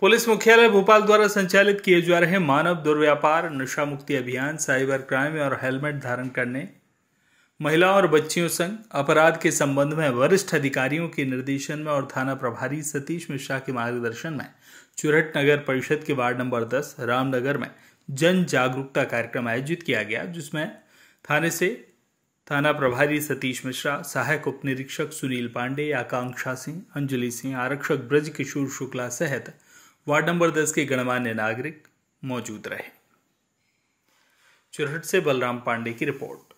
police मुख्यालय भोपाल द्वारा संचालित किए जा रहे मानव दुर्व्यापार नशा मुक्ति अभियान साइबर क्राइम और हेलमेट धारण करने महिलाओं और बच्चियों संग अपराध के संबंध में वरिष्ठ अधिकारियों के निर्देशन में और थाना प्रभारी सतीश मिश्रा के मार्गदर्शन में चुरट नगर परिषद के वार्ड नंबर दस रामनगर में जन जागरूकता कार्यक्रम आयोजित किया गया जिसमें थाने से थाना प्रभारी सतीश मिश्रा सहायक उप निरीक्षक सुनील पांडे आकांक्षा सिंह अंजलि सिंह आरक्षक ब्रज किशोर शुक्ला सहित वार्ड नंबर दस के गणमान्य नागरिक मौजूद रहे चुरहट से बलराम पांडे की रिपोर्ट